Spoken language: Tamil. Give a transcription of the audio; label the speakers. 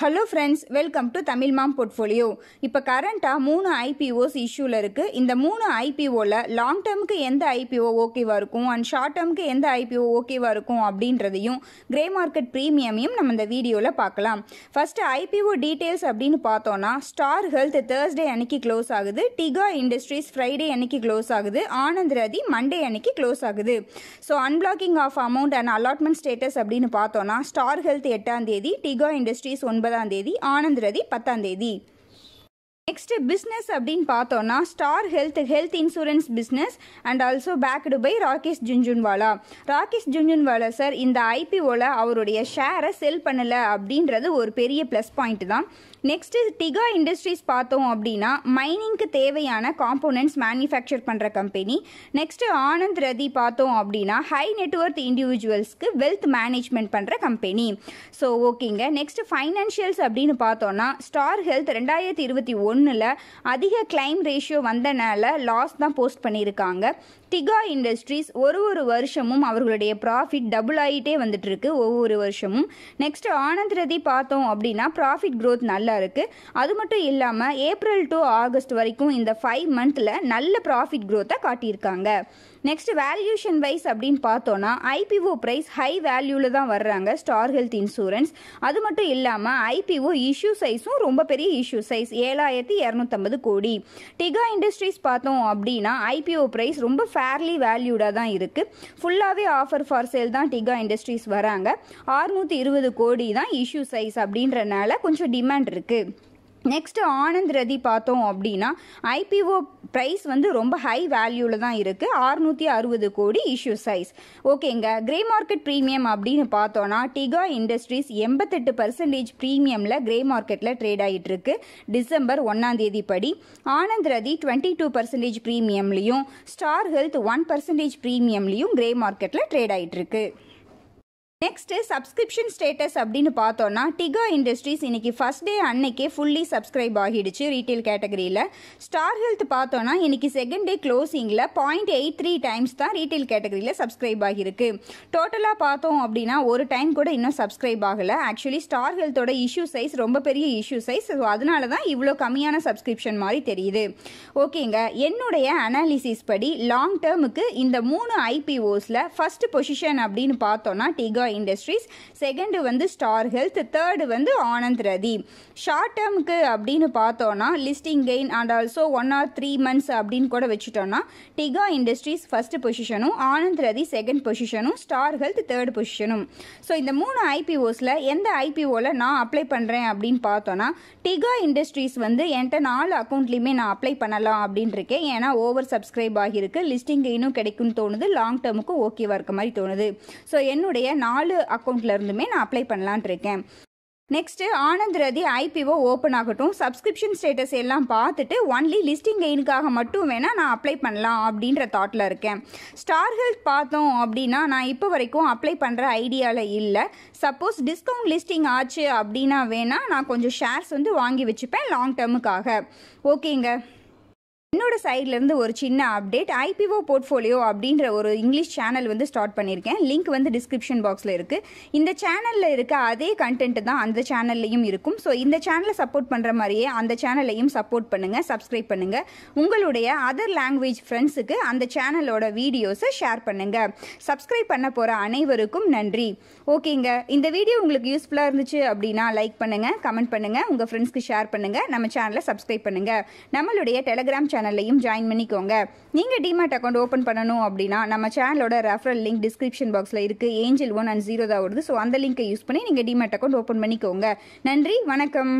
Speaker 1: hello friends welcome to Tamil mom portfolio இப்போ கரண்ட்டாக மூணு ஐபிஓஸ் இஷ்யூவில் இருக்குது இந்த மூணு ஐபிஓவில் லாங் டேர்முக்கு எந்த ஐபிஓ ஓகேவாக இருக்கும் அண்ட் ஷார்ட் டேர்முக்கு எந்த ஐபிஓ ஓகேவாக இருக்கும் அப்படின்றதையும் கிரே மார்க்கெட் ப்ரீமியமையும் நம்ம இந்த வீடியோவில் பார்க்கலாம் ஃபஸ்ட்டு ஐபிஓ டீட்டெயில்ஸ் அப்படின்னு பார்த்தோன்னா ஸ்டார் ஹெல்த் தேர்ஸ்டே அன்னைக்கு க்ளோஸ் ஆகுது டிகா இண்டஸ்ட்ரீஸ் ஃப்ரைடே அன்னைக்கு க்ளோஸ் ஆகுது ஆனந்த் ரதி மண்டே அன்னைக்கு க்ளோஸ் ஆகுது so unblocking of amount and allotment status அப்படின்னு பார்த்தோன்னா ஸ்டார் ஹெல்த் எட்டாம் தேதி டிகா இண்டஸ்ட்ரீஸ் ஒன்பது ஒன்பதாம் தேதி ஆனந்த் ரதி பத்தாம் தேதி நெக்ஸ்ட்டு பிஸ்னஸ் அப்படின்னு பார்த்தோன்னா Star Health health insurance business and also backed by Rakesh Jhunjhunwala Rakesh Jhunjhunwala sir இந்த ஐபிஓவில் அவருடைய ஷேரை செல் பண்ணலை அப்படின்றது ஒரு பெரிய ப்ளஸ் பாயிண்ட் தான் நெக்ஸ்ட்டு டிகா இண்டஸ்ட்ரீஸ் பார்த்தோம் அப்படின்னா மைனிங்க்கு தேவையான காம்போனன்ட்ஸ் மேனுஃபேக்சர் பண்ணுற கம்பெனி நெக்ஸ்ட்டு ஆனந்த் ரதி பார்த்தோம் அப்படின்னா ஹை நெட்ஒர்க் இண்டிவிஜுவல்ஸ்க்கு வெல்த் மேனேஜ்மெண்ட் பண்ணுற கம்பெனி ஸோ ஓகேங்க நெக்ஸ்ட்டு ஃபைனான்ஷியல்ஸ் அப்படின்னு பார்த்தோன்னா ஸ்டார் ஹெல்த் ரெண்டாயிரத்தி இருபத்தி ஒன்று ஒன்றில் அதிக கிளைம் ரேஷியோ வந்தனால லாஸ் தான் போஸ்ட் பண்ணியிருக்காங்க டிகா இண்டஸ்ட்ரீஸ் ஒரு ஒரு வருஷமும் அவர்களுடைய ப்ராஃபிட் டபுள் ஆகிட்டே வந்துட்டு இருக்கு ஒவ்வொரு வருஷமும் நெக்ஸ்ட் ஆனந்த் ரதி பார்த்தோம் அப்படின்னா ப்ராஃபிட் க்ரோத் நல்லா இருக்கு அது மட்டும் இல்லாமல் ஏப்ரல் டு ஆகஸ்ட் வரைக்கும் இந்த ஃபைவ் மந்த்தில் நல்ல ப்ராஃபிட் க்ரோத்தை காட்டியிருக்காங்க நெக்ஸ்ட் வேல்யூஷன் வைஸ் அப்படின்னு பார்த்தோன்னா ஐபிஓ ப்ரைஸ் ஹை வேல்யூவில் தான் வர்றாங்க ஸ்டார் ஹெல்த் இன்சூரன்ஸ் அது மட்டும் இல்லாமல் ஐபிஓ இஷ்யூ சைஸும் ரொம்ப பெரிய இஷ்யூ சைஸ் ஏழாயிரத்தி இரநூத்தம்பது கோடி டிகா இண்டஸ்ட்ரீஸ் பார்த்தோம் அப்படின்னா ஐபிஓ ப்ரைஸ் ரொம்ப ஃபே ஃபேர்லி வேல்யூடாக தான் இருக்குது ஃபுல்லாகவே ஆஃபர் ஃபார் சேல் தான் டிகா இண்டஸ்ட்ரீஸ் வராங்க ஆறுநூற்றி இருபது கோடி தான் இஷ்யூ சைஸ் அப்படின்றனால கொஞ்சம் டிமாண்ட் இருக்குது நெக்ஸ்ட்டு ஆனந்த் ரதி பார்த்தோம் அப்படின்னா ஐபிஓ ப்ரைஸ் வந்து ரொம்ப ஹை வேல்யூவில் தான் இருக்குது ஆறுநூற்றி அறுபது கோடி இஷ்யூ சைஸ் ஓகேங்க கிரே மார்க்கெட் ப்ரீமியம் அப்படின்னு பார்த்தோன்னா டிகா இண்டஸ்ட்ரீஸ் எண்பத்தெட்டு பர்சன்டேஜ் ப்ரீமியமில் கிரே மார்க்கெட்டில் ட்ரேட் ஆகிட்டுருக்கு டிசம்பர் ஒன்றாம் தேதி படி Anand Rathi twenty two percentage ப்ரீமியம்லேயும் ஸ்டார் ஹெல்த் ஒன் பர்சன்டேஜ் ப்ரீமியம்லேயும் கிரே மார்க்கெட்டில் ட்ரேட் ஆகிட்டுருக்கு நெக்ஸ்ட்டு சப்ஸ்கிரிப்ஷன் ஸ்டேட்டஸ் அப்படின்னு பார்த்தோன்னா டிகா இண்டஸ்ட்ரீஸ் இன்றைக்கி ஃபஸ்ட் டே அன்னைக்கே ஃபுல்லி சப்ஸ்கிரைப் ஆகிடுச்சு ரீட்டைல் கேட்டகரியில் ஸ்டார் ஹெல்த் பார்த்தோன்னா இன்றைக்கி செகண்ட் டே க்ளோசிங்கில் பாயிண்ட் எயிட் த்ரீ டைம்ஸ் தான் ரீட்டைல் கேட்டகரியில் சப்ஸ்கிரைப் ஆகியிருக்கு டோட்டலாக பார்த்தோம் அப்படின்னா ஒரு டைம் கூட இன்னும் சப்ஸ்கிரைப் ஆகலை ஆக்சுவலி ஸ்டார் ஹெல்த்தோட இஷ்யூ சைஸ் ரொம்ப பெரிய இஷ்யூ சைஸ் ஸோ அதனால தான் இவ்வளோ கம்மியான சப்ஸ்கிரிப்ஷன் மாதிரி தெரியுது ஓகேங்க என்னுடைய அனாலிசிஸ் படி லாங் டேர்முக்கு இந்த மூணு ஐபிஓஸில் ஃபஸ்ட் பொசிஷன் அப்படின்னு பார்த்தோன்னா டிகா இண்டஸ்ட்ரீஸ் செகண்டு வந்து ஸ்டார் ஹெல்த் தேர்டு வந்து ஆனந்த் ரதி ஷார்ட் டேர்முக்கு அப்படின்னு பார்த்தோன்னா listing gain and also one or three months அப்படின்னு கூட வச்சுட்டோன்னா டிகா இண்டஸ்ட்ரீஸ் ஃபஸ்ட்டு பொசிஷனும் ஆனந்த் ரதி செகண்ட் பொசிஷனும் ஸ்டார் ஹெல்த் தேர்ட் பொசிஷனும் ஸோ இந்த மூணு ஐபிஓஸில் எந்த ஐபிஓவில் நான் அப்ளை பண்ணுறேன் அப்படின்னு பார்த்தோன்னா டிகா இண்டஸ்ட்ரீஸ் வந்து என்கிட்ட நாலு அக்கௌண்ட்லேயுமே நான் அப்ளை பண்ணலாம் அப்படின்னு இருக்கேன் ஏன்னா ஓவர் சப்ஸ்கிரைப் ஆகியிருக்கு லிஸ்டிங் கெயினும் கிடைக்கும்னு தோணுது லாங் டேர்முக்கு ஓகேவாக இருக்க மாதிரி தோணுது ஸோ என்னுடைய நாலு நாலு அக்கௌண்ட்லேருந்துமே நான் அப்ளை பண்ணலான் இருக்கேன் next Anand Rathi IPO open ஆகட்டும் சப்ஸ்கிரிப்ஷன் ஸ்டேட்டஸ் எல்லாம் பார்த்துட்டு ஒன்லி லிஸ்டிங் கெயினுக்காக மட்டும் வேணால் நான் அப்ளை பண்ணலாம் அப்படின்ற தாட்டில் இருக்கேன் ஸ்டார் ஹெல்த் பார்த்தோம் அப்படின்னா நான் இப்போ வரைக்கும் அப்ளை பண்ணுற ஐடியாவில் இல்லை சப்போஸ் டிஸ்கவுண்ட் லிஸ்டிங் ஆச்சு அப்படின்னா வேணால் நான் கொஞ்சம் ஷேர்ஸ் வந்து வாங்கி வச்சுப்பேன் லாங் டேர்முக்காக ஓகேங்க என்னோட சைட்லேருந்து ஒரு சின்ன அப்டேட் ஐபிஓ போர்ட்ஃபோலியோ அப்படின்ற ஒரு இங்கிலீஷ் சேனல் வந்து ஸ்டார்ட் பண்ணியிருக்கேன் லிங்க் வந்து டிஸ்கிரிப்ஷன் பாக்ஸில் இருக்குது இந்த சேனலில் இருக்க அதே கண்டென்ட் தான் அந்த சேனல்லையும் இருக்கும் ஸோ இந்த சேனலை சப்போர்ட் பண்ணுற மாதிரியே அந்த சேனலையும் சப்போர்ட் பண்ணுங்கள் சப்ஸ்கிரைப் பண்ணுங்கள் உங்களுடைய அதர் லாங்குவேஜ் ஃப்ரெண்ட்ஸுக்கு அந்த சேனலோட வீடியோஸை ஷேர் பண்ணுங்கள் சப்ஸ்கிரைப் பண்ண போகிற அனைவருக்கும் நன்றி ஓகேங்க இந்த வீடியோ உங்களுக்கு யூஸ்ஃபுல்லாக இருந்துச்சு அப்படின்னா லைக் பண்ணுங்கள் கமெண்ட் பண்ணுங்கள் உங்கள் ஃப்ரெண்ட்ஸ்க்கு ஷேர் பண்ணுங்கள் நம்ம சேனலை சப்ஸ்கிரைப் பண்ணுங்கள் நம்மளுடைய டெலகிராம் சேனல் சேனல்லையும் ஜாயின் பண்ணிக்கோங்க நீங்கள் டிமேட் அக்கௌண்ட் ஓப்பன் பண்ணணும் அப்படின்னா நம்ம சேனலோட ரெஃபரல் லிங்க் டிஸ்கிரிப்ஷன் பாக்ஸில் இருக்குது ஏஞ்சல் ஒன் அண்ட் ஜீரோ தான் வருது ஸோ அந்த லிங்க்கை யூஸ் பண்ணி நீங்கள் டிமேட் அக்கௌண்ட் ஓப்பன் பண்ணிக்கோங்க நன்றி வணக்கம்